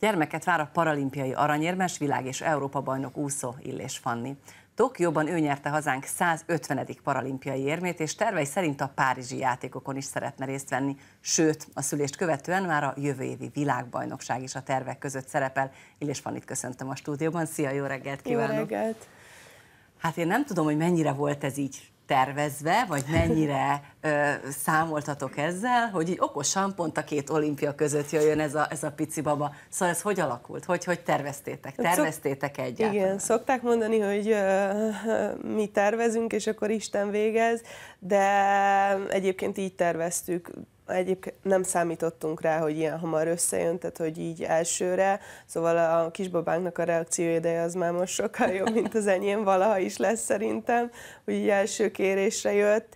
Gyermeket vár a paralimpiai aranyérmes világ és Európa bajnok úszó Illés Fanni. Tokióban ő nyerte hazánk 150. paralimpiai érmét, és tervei szerint a párizsi játékokon is szeretne részt venni, sőt, a szülést követően már a jövő évi világbajnokság is a tervek között szerepel. Illés Fannit köszöntöm a stúdióban, szia, jó reggelt kívánok! Jó reggelt! Hát én nem tudom, hogy mennyire volt ez így tervezve, vagy mennyire ö, számoltatok ezzel, hogy így okosan pont a két olimpia között jöjjön ez a, ez a pici baba. Szóval ez hogy alakult? Hogy, hogy terveztétek? Hát terveztétek egyáltalán? Igen, szokták mondani, hogy ö, mi tervezünk, és akkor Isten végez, de egyébként így terveztük egyébként nem számítottunk rá, hogy ilyen hamar összejön, tehát hogy így elsőre, szóval a kisbabánknak a ideje az már most sokkal jobb, mint az enyém valaha is lesz szerintem, hogy így első kérésre jött.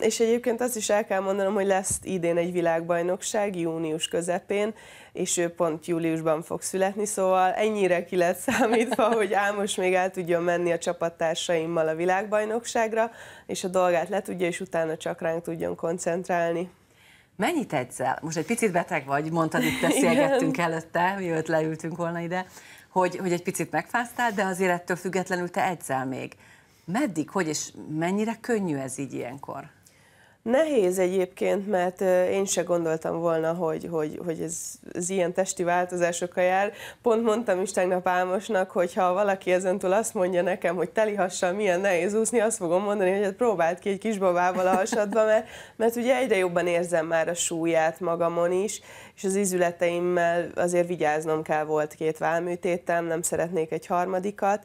És egyébként azt is el kell mondanom, hogy lesz idén egy világbajnokság június közepén, és ő pont júliusban fog születni, szóval ennyire ki lett számítva, hogy Ámos még el tudjon menni a csapattársaimmal a világbajnokságra, és a dolgát le tudja, és utána csak ránk tudjon koncentrálni. Mennyit edzel? Most egy picit beteg vagy, mondtad, itt beszélgettünk Igen. előtte, mielőtt leültünk volna ide, hogy, hogy egy picit megfáztál, de azért ettől függetlenül te edzel még. Meddig, hogy és mennyire könnyű ez így ilyenkor? Nehéz egyébként, mert én se gondoltam volna, hogy, hogy, hogy ez, ez ilyen testi változásokkal jár. Pont mondtam is tegnap Álmosnak, hogy ha valaki ezentúl azt mondja nekem, hogy hassal milyen nehéz úszni, azt fogom mondani, hogy hát próbált ki egy kisbabával a hasadba, mert, mert ugye egyre jobban érzem már a súlyát magamon is, és az izületeimmel azért vigyáznom kell volt két válműtétem, nem szeretnék egy harmadikat,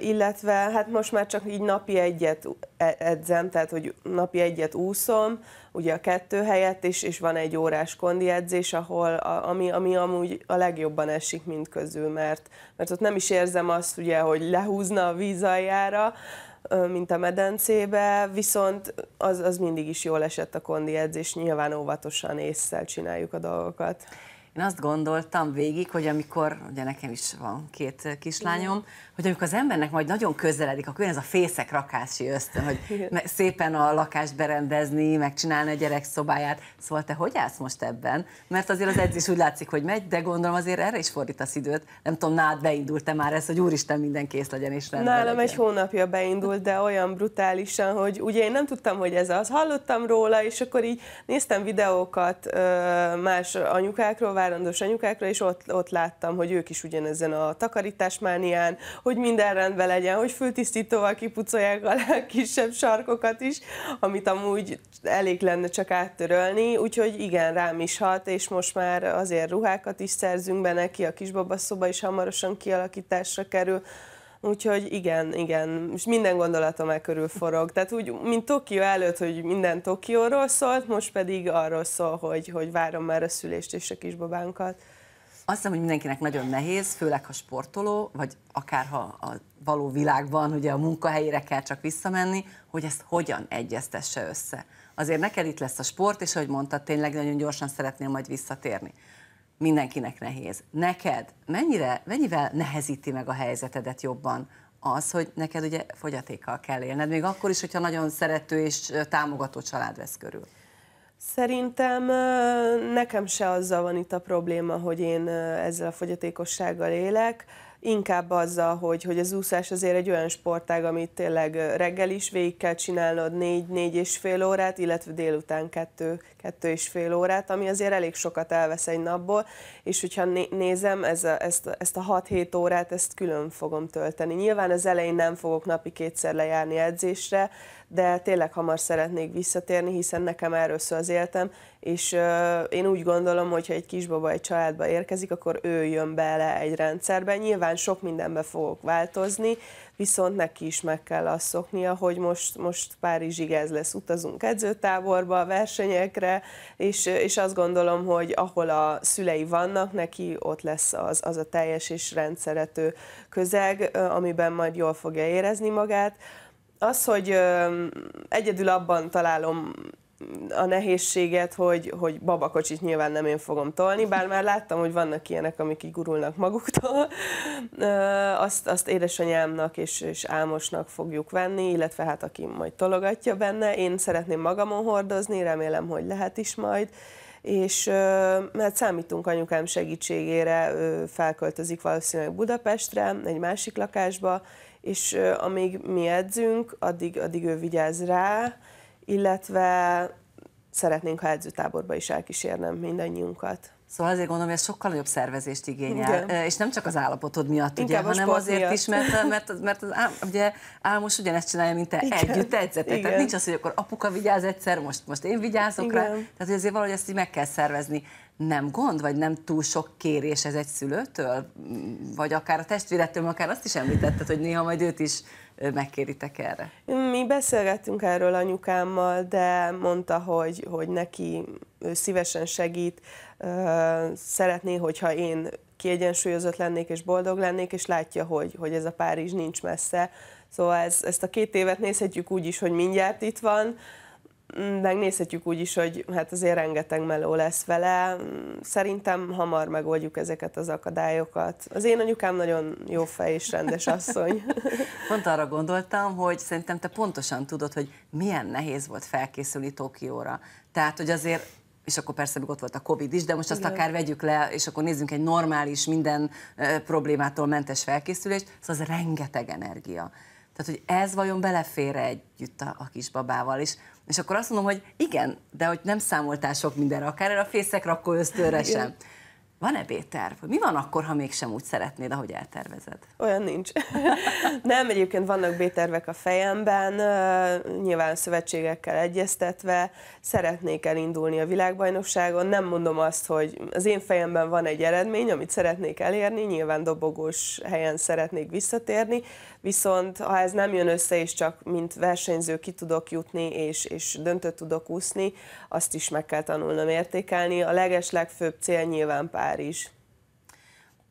illetve hát most már csak így napi egyet e-, edzem, tehát hogy napi egyet úszom, ugye a kettő helyett is, és van egy órás kondi edzés, ahol a, ami, ami amúgy a legjobban esik mind közül, mert, mert ott nem is érzem azt ugye, hogy lehúzna a víz aljára, mint a medencébe, viszont az, az mindig is jól esett a kondi edzés, nyilván óvatosan észszel csináljuk a dolgokat. Én azt gondoltam végig, hogy amikor, ugye nekem is van két kislányom, Igen. hogy amikor az embernek majd nagyon közeledik, akkor jön ez a fészek rakási ösztön, hogy Igen. szépen a lakást berendezni, megcsinálni a gyerek szobáját. Szóval te hogy állsz most ebben? Mert azért az edzés úgy látszik, hogy megy, de gondolom azért erre is fordítasz időt. Nem tudom, nád beindult-e már ez, hogy úristen minden kész legyen és rendben Nálam legyen. egy hónapja beindult, de olyan brutálisan, hogy ugye én nem tudtam, hogy ez az. Hallottam róla, és akkor így néztem videókat más anyukákról, várandós anyukákra, és ott, ott láttam, hogy ők is ugyanezen a takarításmánián, hogy minden rendben legyen, hogy fültisztítóval kipucolják a legkisebb sarkokat is, amit amúgy elég lenne csak áttörölni, úgyhogy igen, rám is hat, és most már azért ruhákat is szerzünk be neki, a kisbabaszoba is hamarosan kialakításra kerül, Úgyhogy igen, igen, és minden gondolatom el körül forog. Tehát úgy, mint Tokió előtt, hogy minden Tokióról szólt, most pedig arról szól, hogy, hogy várom már a szülést és a kisbabánkat. Azt hiszem, hogy mindenkinek nagyon nehéz, főleg ha sportoló, vagy akár ha a való világban, ugye a munkahelyére kell csak visszamenni, hogy ezt hogyan egyeztesse össze. Azért neked itt lesz a sport, és ahogy mondtad, tényleg nagyon gyorsan szeretnél majd visszatérni mindenkinek nehéz. Neked mennyire, mennyivel nehezíti meg a helyzetedet jobban az, hogy neked ugye fogyatékkal kell élned, még akkor is, hogyha nagyon szerető és támogató család vesz körül? Szerintem nekem se azzal van itt a probléma, hogy én ezzel a fogyatékossággal élek, inkább azzal, hogy, hogy az úszás azért egy olyan sportág, amit tényleg reggel is végig kell csinálnod négy, négy és fél órát, illetve délután kettő, kettő és fél órát, ami azért elég sokat elvesz egy napból, és hogyha nézem, ez a, ezt, ezt a 6 hét órát, ezt külön fogom tölteni. Nyilván az elején nem fogok napi kétszer lejárni edzésre, de tényleg hamar szeretnék visszatérni, hiszen nekem erről szól az életem, és uh, én úgy gondolom, hogy ha egy kisbaba egy családba érkezik, akkor ő jön bele egy rendszerbe. Nyilván sok mindenbe fogok változni, viszont neki is meg kell azt szoknia, hogy most, most Párizsig ez lesz, utazunk edzőtáborba, versenyekre, és, és azt gondolom, hogy ahol a szülei vannak, neki ott lesz az, az a teljes és rendszerető közeg, amiben majd jól fogja érezni magát az, hogy ö, egyedül abban találom a nehézséget, hogy, hogy babakocsit nyilván nem én fogom tolni, bár már láttam, hogy vannak ilyenek, amik így gurulnak maguktól. Ö, azt, azt édesanyámnak és, és Álmosnak fogjuk venni, illetve hát aki majd tologatja benne. Én szeretném magamon hordozni, remélem, hogy lehet is majd és mert számítunk anyukám segítségére, felköltözik valószínűleg Budapestre, egy másik lakásba, és amíg mi edzünk, addig, addig ő vigyáz rá, illetve szeretnénk, ha edzőtáborba is elkísérnem mindannyiunkat. Szóval azért gondolom, hogy ez sokkal nagyobb szervezést igényel, Igen. és nem csak az állapotod miatt, ugye, hanem azért miatt. is, mert, mert, mert az ám, ugye, álmos ugyanezt csinálja, mint te, Igen. együtt edzetek. Tehát nincs az, hogy akkor apuka vigyáz egyszer, most, most én vigyázok Igen. rá. Tehát azért valahogy ezt így meg kell szervezni nem gond, vagy nem túl sok kérés ez egy szülőtől, vagy akár a testvérettől, akár azt is említetted, hogy néha majd őt is megkéritek erre. Mi beszélgettünk erről anyukámmal, de mondta, hogy, hogy neki ő szívesen segít, szeretné, hogyha én kiegyensúlyozott lennék és boldog lennék, és látja, hogy, hogy ez a Párizs nincs messze. Szóval ez, ezt a két évet nézhetjük úgy is, hogy mindjárt itt van, Mm, megnézhetjük úgy is, hogy hát azért rengeteg meló lesz vele. Mm, szerintem hamar megoldjuk ezeket az akadályokat. Az én anyukám nagyon jó fej és rendes asszony. Pont arra gondoltam, hogy szerintem te pontosan tudod, hogy milyen nehéz volt felkészülni Tokióra. Tehát, hogy azért és akkor persze még ott volt a Covid is, de most azt Igen. akár vegyük le, és akkor nézzünk egy normális, minden problémától mentes felkészülést, szóval az rengeteg energia. Tehát, hogy ez vajon belefér együtt a, a kisbabával, és és akkor azt mondom, hogy igen, de hogy nem számoltál sok mindenre, akár erre a fészekre, akkor ösztönre sem. Van-e B-terv? Mi van akkor, ha mégsem úgy szeretnéd, ahogy eltervezed? Olyan nincs. nem, egyébként vannak B-tervek a fejemben, nyilván szövetségekkel egyeztetve, szeretnék elindulni a világbajnokságon, nem mondom azt, hogy az én fejemben van egy eredmény, amit szeretnék elérni, nyilván dobogós helyen szeretnék visszatérni, viszont ha ez nem jön össze, és csak mint versenyző ki tudok jutni, és, és döntött tudok úszni, azt is meg kell tanulnom értékelni. A leges legfőbb cél nyilván Párizs.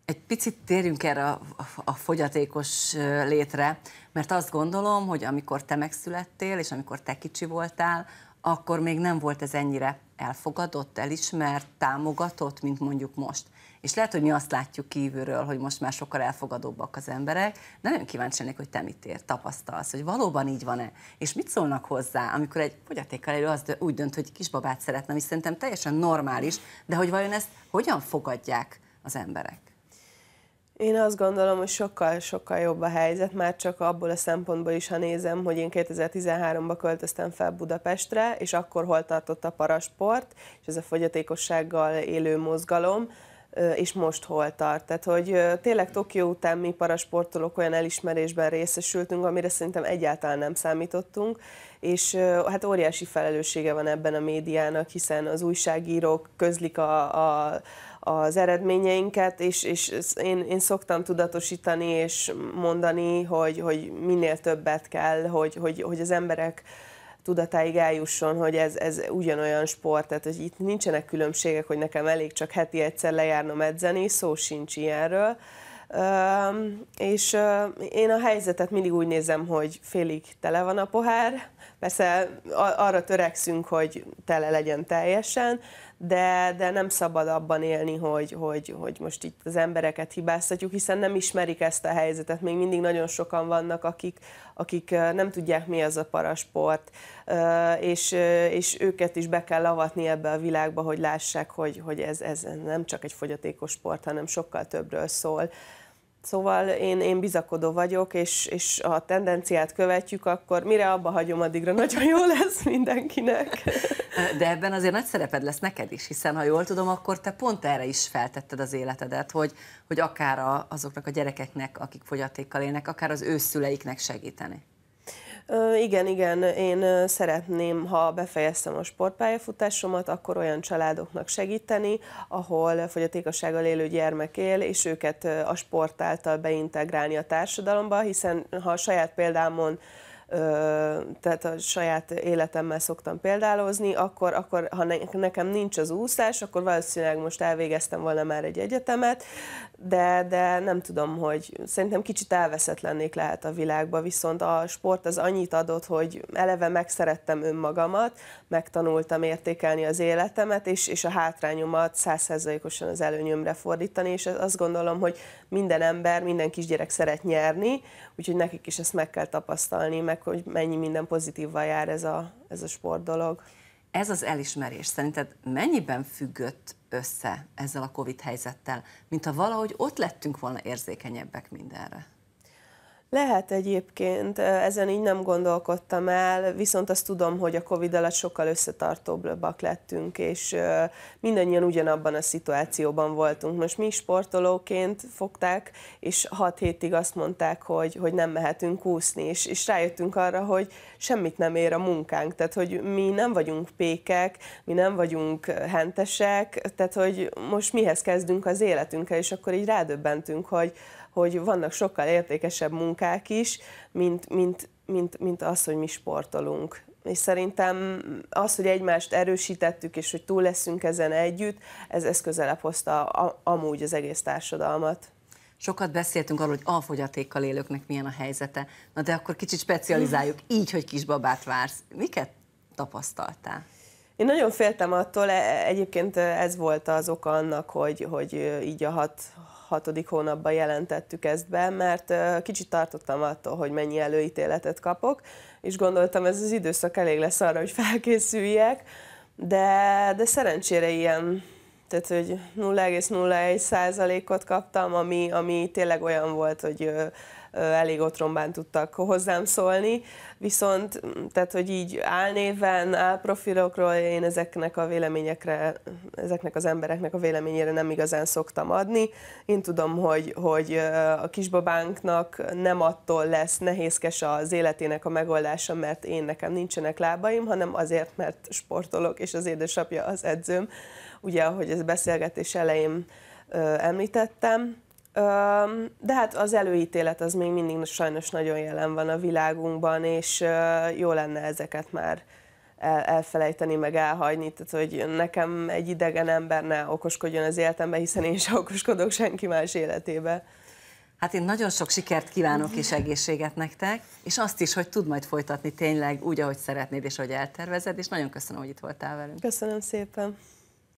Egy picit térjünk erre a, a fogyatékos létre, mert azt gondolom, hogy amikor te megszülettél, és amikor te kicsi voltál, akkor még nem volt ez ennyire elfogadott, elismert, támogatott, mint mondjuk most. És lehet, hogy mi azt látjuk kívülről, hogy most már sokkal elfogadóbbak az emberek, de nagyon kíváncsi lennék, hogy te mit ér, tapasztalsz, hogy valóban így van-e, és mit szólnak hozzá, amikor egy fogyatékkal elő az úgy dönt, hogy kisbabát szeretne, ami szerintem teljesen normális, de hogy vajon ezt hogyan fogadják az emberek? Én azt gondolom, hogy sokkal-sokkal jobb a helyzet, már csak abból a szempontból is, ha nézem, hogy én 2013-ban költöztem fel Budapestre, és akkor hol tartott a parasport, és ez a fogyatékossággal élő mozgalom, és most hol tart. Tehát, hogy tényleg Tokió után mi parasportolók olyan elismerésben részesültünk, amire szerintem egyáltalán nem számítottunk, és hát óriási felelőssége van ebben a médiának, hiszen az újságírók közlik a, a az eredményeinket, és, és én, én szoktam tudatosítani és mondani, hogy, hogy minél többet kell, hogy, hogy, hogy az emberek tudatáig eljusson, hogy ez, ez ugyanolyan sport, tehát hogy itt nincsenek különbségek, hogy nekem elég csak heti egyszer lejárnom edzeni, szó sincs ilyenről. Üm, és üm, én a helyzetet mindig úgy nézem, hogy félig tele van a pohár, persze arra törekszünk, hogy tele legyen teljesen, de, de nem szabad abban élni, hogy, hogy, hogy most itt az embereket hibáztatjuk, hiszen nem ismerik ezt a helyzetet. Még mindig nagyon sokan vannak, akik, akik nem tudják, mi az a parasport, és, és őket is be kell avatni ebbe a világba, hogy lássák, hogy, hogy ez, ez nem csak egy fogyatékos sport, hanem sokkal többről szól. Szóval én, én bizakodó vagyok, és, és ha a tendenciát követjük, akkor mire abba hagyom, addigra nagyon jó lesz mindenkinek. De ebben azért nagy szereped lesz neked is, hiszen ha jól tudom, akkor te pont erre is feltetted az életedet, hogy, hogy akár a, azoknak a gyerekeknek, akik fogyatékkal élnek, akár az ő szüleiknek segíteni. Ö, igen, igen, én szeretném, ha befejeztem a sportpályafutásomat, akkor olyan családoknak segíteni, ahol fogyatékossággal élő gyermek él, és őket a sport által beintegrálni a társadalomba, hiszen ha a saját példámon tehát a saját életemmel szoktam példálozni, akkor, akkor ha nekem nincs az úszás, akkor valószínűleg most elvégeztem volna már egy egyetemet, de, de nem tudom, hogy szerintem kicsit elveszett lennék lehet a világba, viszont a sport az annyit adott, hogy eleve megszerettem önmagamat, megtanultam értékelni az életemet, és, és a hátrányomat százszerzalékosan az előnyömre fordítani, és azt gondolom, hogy minden ember, minden kisgyerek szeret nyerni, úgyhogy nekik is ezt meg kell tapasztalni, meg hogy mennyi minden pozitívval jár ez a, ez a sport dolog. Ez az elismerés szerinted mennyiben függött össze ezzel a Covid helyzettel, mint ha valahogy ott lettünk volna érzékenyebbek mindenre? Lehet egyébként, ezen így nem gondolkodtam el, viszont azt tudom, hogy a Covid alatt sokkal összetartóbbak lettünk, és mindannyian ugyanabban a szituációban voltunk. Most mi sportolóként fogták, és hat hétig azt mondták, hogy, hogy nem mehetünk úszni, és, és rájöttünk arra, hogy semmit nem ér a munkánk, tehát hogy mi nem vagyunk pékek, mi nem vagyunk hentesek, tehát hogy most mihez kezdünk az életünkkel, és akkor így rádöbbentünk, hogy hogy vannak sokkal értékesebb munkák is, mint, mint, mint, mint az, hogy mi sportolunk. És szerintem az, hogy egymást erősítettük, és hogy túl leszünk ezen együtt, ez, ez közelebb hozta a, amúgy az egész társadalmat. Sokat beszéltünk arról, hogy fogyatékkal élőknek milyen a helyzete. Na de akkor kicsit specializáljuk, így, hogy kisbabát vársz. Miket tapasztaltál? Én nagyon féltem attól, e, egyébként ez volt az oka annak, hogy, hogy így a hat, hatodik hónapban jelentettük ezt be, mert kicsit tartottam attól, hogy mennyi előítéletet kapok, és gondoltam, ez az időszak elég lesz arra, hogy felkészüljek, de, de szerencsére ilyen, tehát hogy 0,01 százalékot kaptam, ami, ami tényleg olyan volt, hogy elég otrombán tudtak hozzám szólni, viszont mm, tehát, hogy így álnéven, álprofilokról én ezeknek a véleményekre, ezeknek az embereknek a véleményére nem igazán szoktam adni. Én tudom, hogy, hogy a kisbabánknak nem attól lesz nehézkes az életének a megoldása, mert én nekem nincsenek lábaim, hanem azért, mert sportolok, és az édesapja az edzőm. Ugye, ahogy ez beszélgetés elején említettem, de hát az előítélet az még mindig sajnos nagyon jelen van a világunkban, és jó lenne ezeket már elfelejteni, meg elhagyni, tehát hogy nekem egy idegen ember ne okoskodjon az életembe, hiszen én sem okoskodok senki más életébe. Hát én nagyon sok sikert kívánok és egészséget nektek, és azt is, hogy tud majd folytatni tényleg úgy, ahogy szeretnéd és ahogy eltervezed, és nagyon köszönöm, hogy itt voltál velünk. Köszönöm szépen.